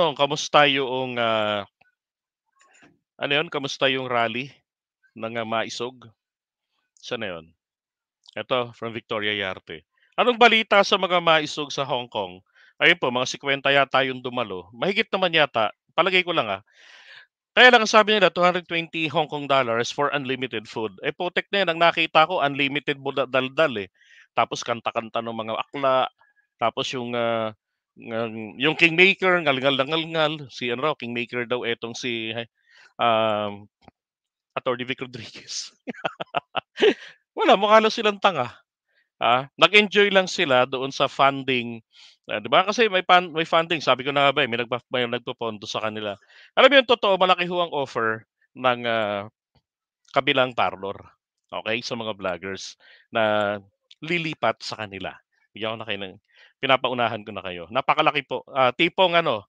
tanong, kamusta yung uh, ano yun? Kamusta yung rally ng uh, maisog? Saan na yun? Ito, from Victoria Yarte. Anong balita sa mga maisog sa Hong Kong? Ayun po, mga 50 yata yung dumalo. Mahigit naman yata. Palagay ko lang ah. Kaya lang sabi nila 220 Hong Kong dollars for unlimited food. Eh putek na yan, ang nakita ko unlimited bulat daldal eh. Tapos kanta-kanta ng mga akla, tapos yung uh, yung Kingmaker, ngalngal na ngalngal, si ano raw, Kingmaker daw etong si um, Attorney Vic Rodriguez. Wala, mukha lang silang tanga. Ah, nag-enjoy lang sila doon sa funding. Uh, 'Di ba? Kasi may pan, may funding, sabi ko na nga ba, eh, may nagpa may nagpopondo sa kanila. Alam mo yung totoo, malaki ho ang offer ng uh, kabilang parlor. Okay, sa mga vloggers na lilipat sa kanila. Bigyan ko na kayo ng pinapaunahan ko na kayo. Napakalaki po. Uh, tipong ano,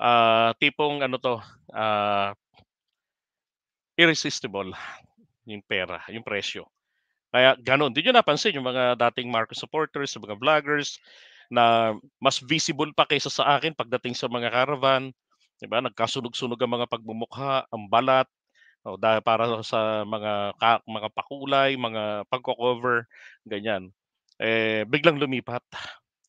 uh, tipong ano to, uh, irresistible yung pera, yung presyo. Kaya ganun. Di nyo napansin yung mga dating Marcos supporters, yung mga vloggers, na mas visible pa kaysa sa akin pagdating sa mga caravan. Diba? Nagkasunog-sunog ang mga pagmumukha, ang balat, o oh, dahil para sa mga mga pakulay, mga pagko-cover, ganyan. Eh biglang lumipat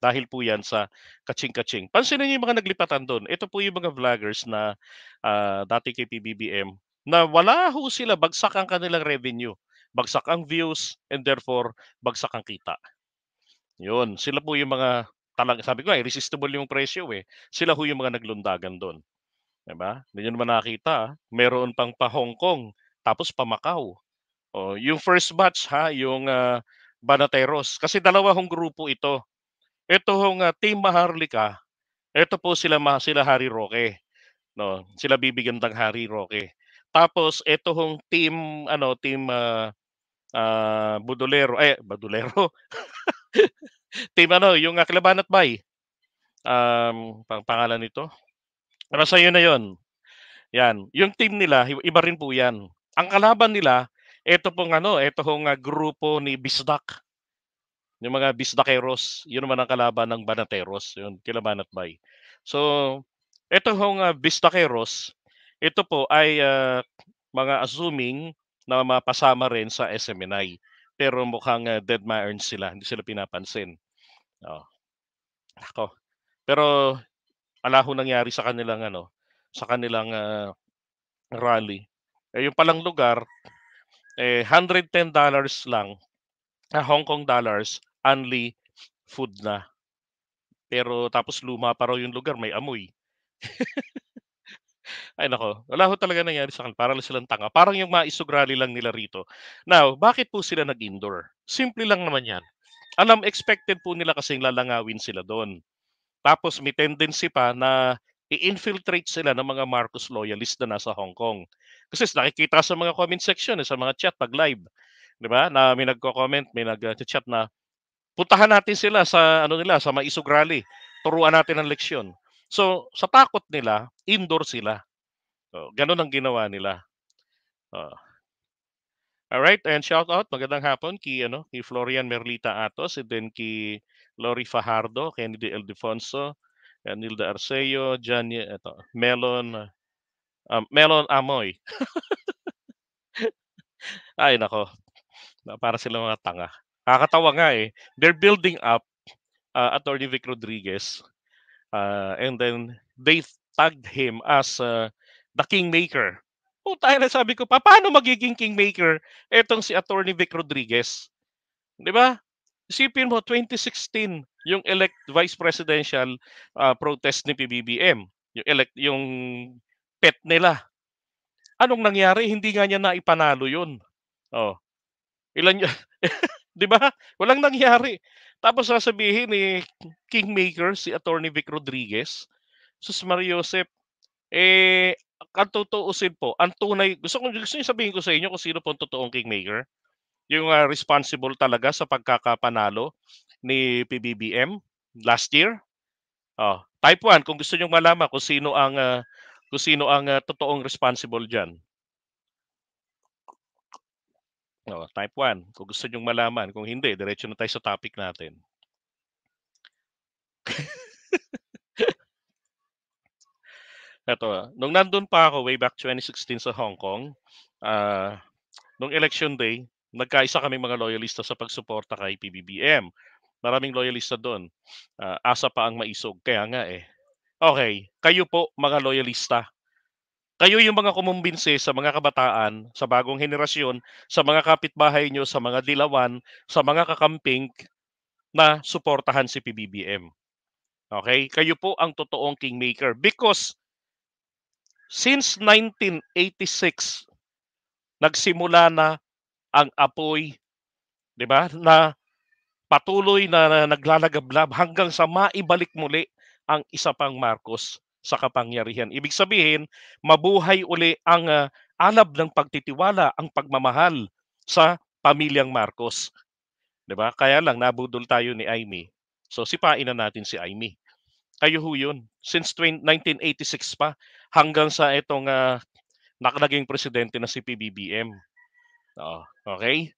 dahil po yan sa kaching-kaching. Pansinin niyo yung mga naglipatan doon. Ito po yung mga vloggers na uh, dati kay PBBM na wala ho sila, bagsak ang kanilang revenue, bagsak ang views, and therefore, bagsak ang kita. Yun, sila po yung mga, talaga, sabi ko nga, irresistible yung presyo eh. Sila ho yung mga naglundagan doon. Diba? Hindi nyo naman nakita, ah. meron pang pa Hong Kong, tapos pa Macau. O, oh, yung first batch ha, yung uh, Banateros. Kasi dalawa hong grupo ito ito hong uh, Team Maharlika, ito po sila sila Harry Roque. No, sila bibigyan ng Harry Roque. Tapos ito hong team ano, team uh, uh, Budolero, eh Budolero. team ano, yung uh, at Bay. Um, pang pangalan nito. Pero sa yun na yon. Yan, yung team nila iba rin po yan. Ang kalaban nila ito pong ano, ito hong uh, grupo ni Bisdak. Yung mga Bisdakeros, yun naman ang kalaban ng Banateros, yun, kila Bay. So, ito hong uh, ah, Bistakeros, ito po ay uh, mga assuming na mapasama rin sa SMNI. Pero mukhang uh, dead irons sila, hindi sila pinapansin. Oh. Ako. Pero alaho nangyari sa kanilang ano, sa kanilang uh, rally. Eh, yung palang lugar eh $110 dollars lang na uh, Hong Kong dollars only food na. Pero tapos luma pa raw yung lugar, may amoy. Ay nako, wala ho talaga nangyari sa kanila. Parang silang tanga. Parang yung maisugrali lang nila rito. Now, bakit po sila nag-indoor? Simple lang naman yan. Alam, expected po nila kasing lalangawin sila doon. Tapos may tendency pa na i-infiltrate sila ng mga Marcos loyalists na nasa Hong Kong. Kasi nakikita sa mga comment section, eh, sa mga chat pag live, 'di ba? Na may nagko-comment, may nag-chat na Puntahan natin sila sa ano nila sa Maisog Rally. Turuan natin ang leksyon. So, sa takot nila, indoor sila. So, ganun ang ginawa nila. Uh, all right, and shout out, magandang hapon kay ano, kay Florian Merlita Atos, and then kay Lori Fajardo, Kennedy Eldefonso, Nilda Arceo, Jan eto, Melon um, Melon Amoy. Ay nako. Para sila mga tanga. Nakakatawa nga eh. They're building up uh, Attorney Vic Rodriguez uh, and then they tagged him as uh, the kingmaker. Puta, na eh, sabi ko, pa, paano magiging kingmaker etong si Attorney Vic Rodriguez? 'Di ba? Isipin mo 2016 yung elect vice presidential uh, protest ni PBBM, yung elect yung pet nila. Anong nangyari? Hindi nga niya naipanalo 'yun. Oh. Ilan 'di ba? Walang nangyari. Tapos sasabihin ni Kingmaker si Attorney Vic Rodriguez, sus Mario Joseph, eh ang tutuusin po, ang tunay, gusto ko gusto niyo sabihin ko sa inyo kung sino po ang totoong Kingmaker. Yung uh, responsible talaga sa pagkakapanalo ni PBBM last year. Oh, type 1 kung gusto niyo malaman kung sino ang uh, kung sino ang uh, totoong responsible diyan. Oh, type 1. Kung gusto niyong malaman, kung hindi, diretso na tayo sa topic natin. Ito, nung nandun pa ako way back 2016 sa Hong Kong, uh, nung election day, nagkaisa kami mga loyalista sa pagsuporta kay PBBM. Maraming loyalista doon. Uh, ah, asa pa ang maisog, kaya nga eh. Okay, kayo po mga loyalista, kayo yung mga kumumbinse sa mga kabataan, sa bagong henerasyon, sa mga kapitbahay nyo, sa mga dilawan, sa mga kakamping na suportahan si PBBM. Okay? Kayo po ang totoong kingmaker because since 1986 nagsimula na ang apoy, 'di ba? Na patuloy na, na naglalagablab hanggang sa maibalik muli ang isa pang Marcos sa kapangyarihan. Ibig sabihin, mabuhay uli ang uh, alab ng pagtitiwala, ang pagmamahal sa pamilyang Marcos. 'Di ba? Kaya lang nabudol tayo ni Aimee. So sipain na natin si Aimee. Kayo ho yun. Since 1986 pa hanggang sa itong uh, ah, nakalaging presidente na si PBBM. Oh, okay?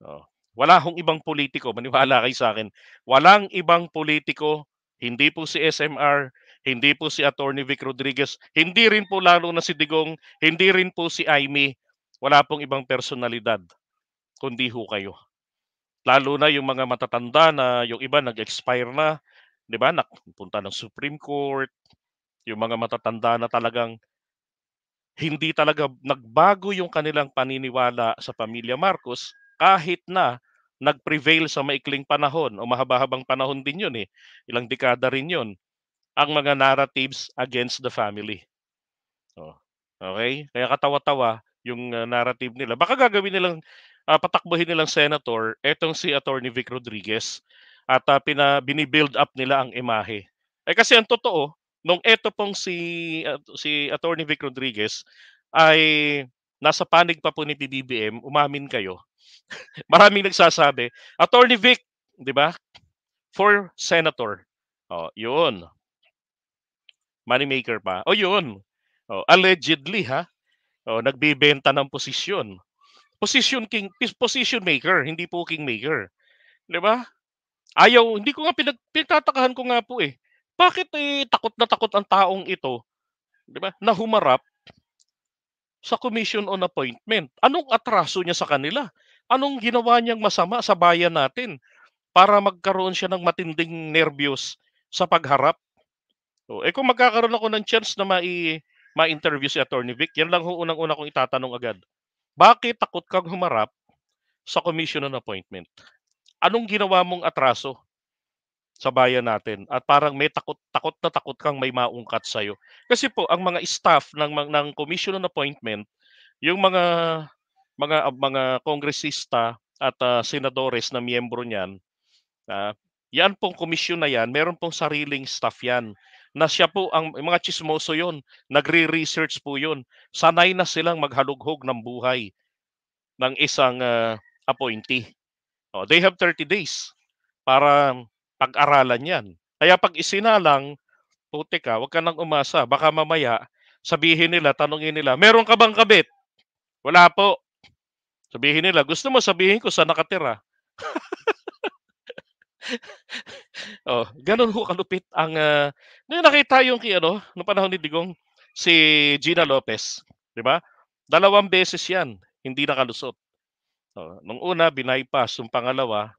Oh. Wala hong ibang politiko, maniwala kayo sa akin. Walang ibang politiko, hindi po si SMR, hindi po si Attorney Vic Rodriguez, hindi rin po lalo na si Digong, hindi rin po si Aimee, wala pong ibang personalidad kundi ho kayo. Lalo na yung mga matatanda na yung iba nag-expire na, 'di ba? Nagpunta ng Supreme Court, yung mga matatanda na talagang hindi talaga nagbago yung kanilang paniniwala sa pamilya Marcos kahit na nag-prevail sa maikling panahon o mahaba-habang panahon din yun eh. Ilang dekada rin yun ang mga narratives against the family. Oh. okay? Kaya katawa-tawa yung uh, narrative nila. Baka gagawin nilang uh, patakbuhin nilang senator etong si Attorney Vic Rodriguez at uh, pina, binibuild up nila ang imahe. Eh kasi ang totoo, nung eto pong si uh, si Attorney Vic Rodriguez ay nasa panig pa po ni PBBM, umamin kayo. Maraming nagsasabi, Attorney Vic, 'di ba? For senator. Oh, 'yun moneymaker pa. O yun. O, allegedly ha. O, nagbibenta ng posisyon. Position king, position maker, hindi po king maker. 'Di ba? Ayaw, hindi ko nga pinag, pinagtatakahan ko nga po eh. Bakit eh takot na takot ang taong ito, 'di ba? Na humarap sa commission on appointment. Anong atraso niya sa kanila? Anong ginawa niyang masama sa bayan natin para magkaroon siya ng matinding nervyos sa pagharap So, oh, eh kung magkakaroon ako ng chance na mai ma-interview si Attorney Vic, yan lang ho unang-una kong itatanong agad. Bakit takot kang humarap sa commission on appointment? Anong ginawa mong atraso sa bayan natin? At parang may takot, takot na takot kang may maungkat sa'yo. Kasi po, ang mga staff ng, ng commission on appointment, yung mga mga mga kongresista at uh, senadores na miyembro niyan, uh, yan pong komisyon na yan, meron pong sariling staff yan na siya po, ang mga chismoso yon nagre-research po yon Sanay na silang maghalughog ng buhay ng isang uh, appointee. Oh, they have 30 days para pag-aralan yan. Kaya pag isinalang, puti ka, wag ka nang umasa. Baka mamaya, sabihin nila, tanungin nila, meron ka bang kabit? Wala po. Sabihin nila, gusto mo sabihin ko sa nakatira. oh, ganun ho kalupit ang uh, nakita yung kay ano no panahon ni Digong si Gina Lopez, 'di ba? Dalawang beses 'yan, hindi nakalusot. Oh, nung una binaypas, yung pangalawa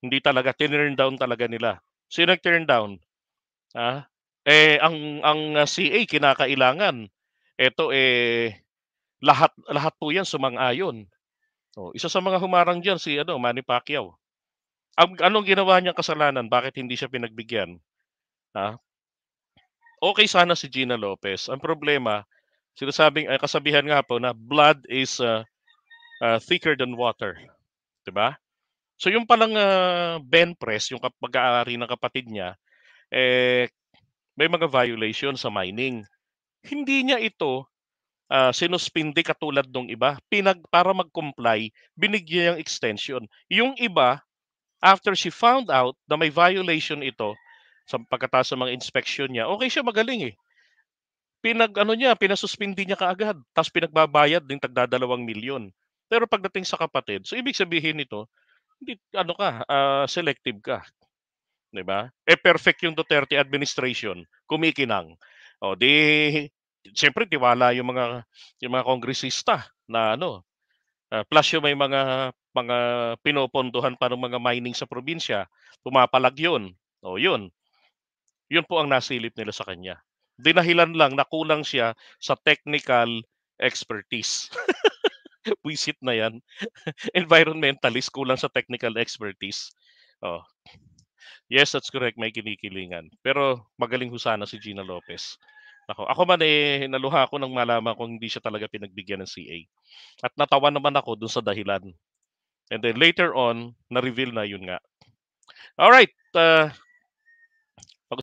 hindi talaga tinurn down talaga nila. Sino nag-turn down? Ah, eh ang ang ah, CA kinakailangan. Ito eh lahat lahat po 'yan sumang-ayon. Oh, isa sa mga humarang diyan si ano Manny Pacquiao. Ang, anong ginawa niyang kasalanan? Bakit hindi siya pinagbigyan? Ha? Okay sana si Gina Lopez. Ang problema, sinasabing, ay ah, kasabihan nga po na blood is uh, uh, thicker than water. 'di ba? So yung palang uh, Ben Press, yung pag-aari ng kapatid niya, eh, may mga violation sa mining. Hindi niya ito uh, sinuspindi katulad ng iba. Pinag, para mag-comply, binigyan yung extension. Yung iba, after she found out na may violation ito sa pagkataas ng mga inspection niya, okay siya magaling eh. Pinag ano niya, pinasuspindi niya kaagad, tapos pinagbabayad ng tagdadalawang milyon. Pero pagdating sa kapatid, so ibig sabihin nito, hindi ano ka, uh, selective ka. 'Di ba? Eh perfect yung Duterte administration, kumikinang. O di siyempre tiwala yung mga yung mga kongresista na ano, uh, plus yung may mga mga pinopondohan para mga mining sa probinsya, pumapalag yun. O yun. Yun po ang nasilip nila sa kanya. Dinahilan lang na kulang siya sa technical expertise. Wisit na yan. Environmentalist, kulang sa technical expertise. Oh. Yes, that's correct. May kinikilingan. Pero magaling ho sana si Gina Lopez. Ako, ako man eh, naluha ako nang malaman kung hindi siya talaga pinagbigyan ng CA. At natawa naman ako dun sa dahilan. And then later on, na-reveal na yun nga. All right. Uh,